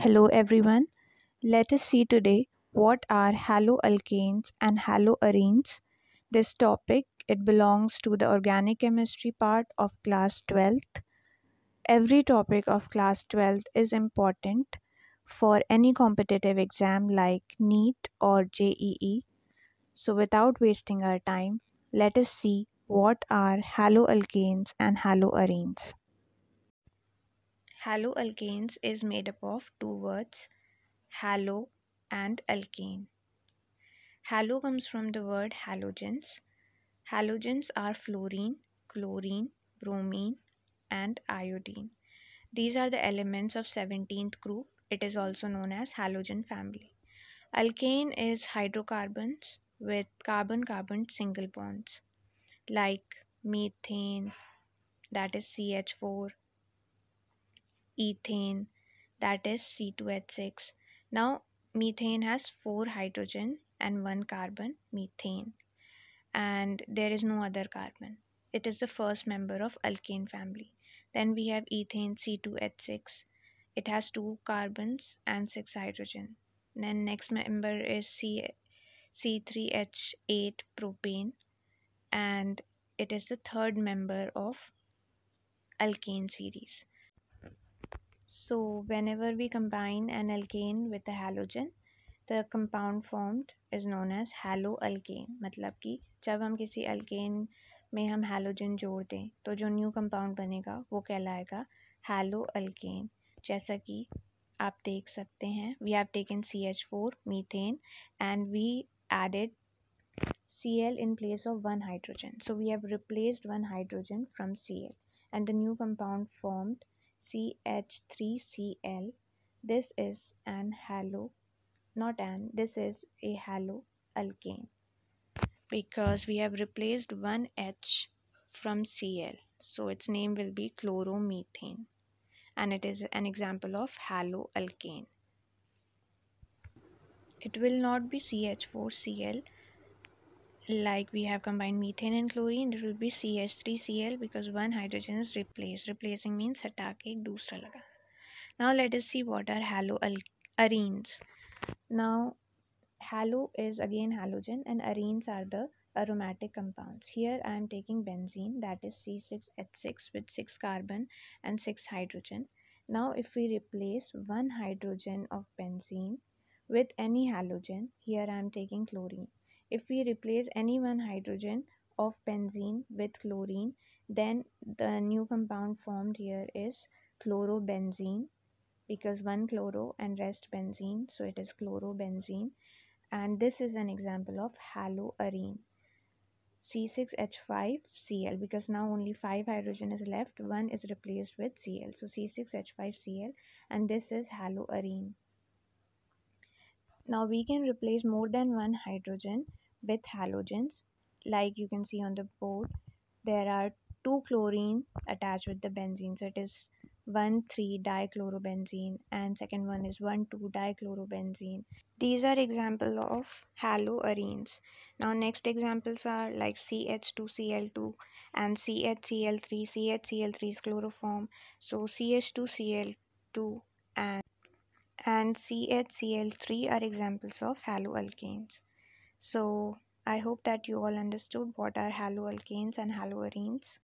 Hello everyone. Let us see today what are haloalkanes and haloarenes. This topic it belongs to the organic chemistry part of class 12th. Every topic of class 12th is important for any competitive exam like NEET or JEE. So without wasting our time, let us see what are haloalkanes and haloarenes haloalkanes is made up of two words halo and alkane. Halo comes from the word halogens. Halogens are fluorine, chlorine, bromine and iodine. These are the elements of 17th group. It is also known as halogen family. Alkane is hydrocarbons with carbon-carbon single bonds like methane that is CH4 ethane that is C2H6. Now methane has four hydrogen and one carbon methane and there is no other carbon. It is the first member of alkane family. Then we have ethane C2H6. It has two carbons and six hydrogen. Then next member is C C3H8 propane and it is the third member of alkane series. So whenever we combine an alkane with a halogen, the compound formed is known as haloalkane. मतलब कि जब हम किसी alkane में हम halogen जोड़ दें तो जो new compound बनेगा वो कहलाएगा haloalkane. जैसा कि आप देख सकते हैं we have taken CH4 methane and we added Cl in place of one hydrogen. So we have replaced one hydrogen from Cl and the new compound formed CH3Cl. This is an halo, not an, this is a halo alkane because we have replaced one H from Cl. So its name will be chloromethane and it is an example of halo alkane. It will not be CH4Cl like we have combined methane and chlorine it will be CH3Cl because one hydrogen is replaced replacing means हटा के दूसरा लगा now let us see what are haloarenes now halo is again halogen and arenes are the aromatic compounds here I am taking benzene that is C6H6 with 6 carbon and 6 hydrogen now if we replace one hydrogen of benzene with any halogen here I am taking chlorine if we replace any one hydrogen of benzene with chlorine, then the new compound formed here is chlorobenzene because one chloro and rest benzene so it is chlorobenzene and this is an example of haloarene C6H5Cl because now only 5 hydrogen is left one is replaced with Cl so C6H5Cl and this is haloarene now we can replace more than one hydrogen with halogens like you can see on the board there are two chlorine attached with the benzene so it is 1 3 dichlorobenzene and second one is 1 2 dichlorobenzene these are example of haloarenes now next examples are like ch2cl2 and chcl3 chcl3 is chloroform so ch2cl2 and and CHCl3 are examples of haloalkanes. So I hope that you all understood what are haloalkanes and haloarenes.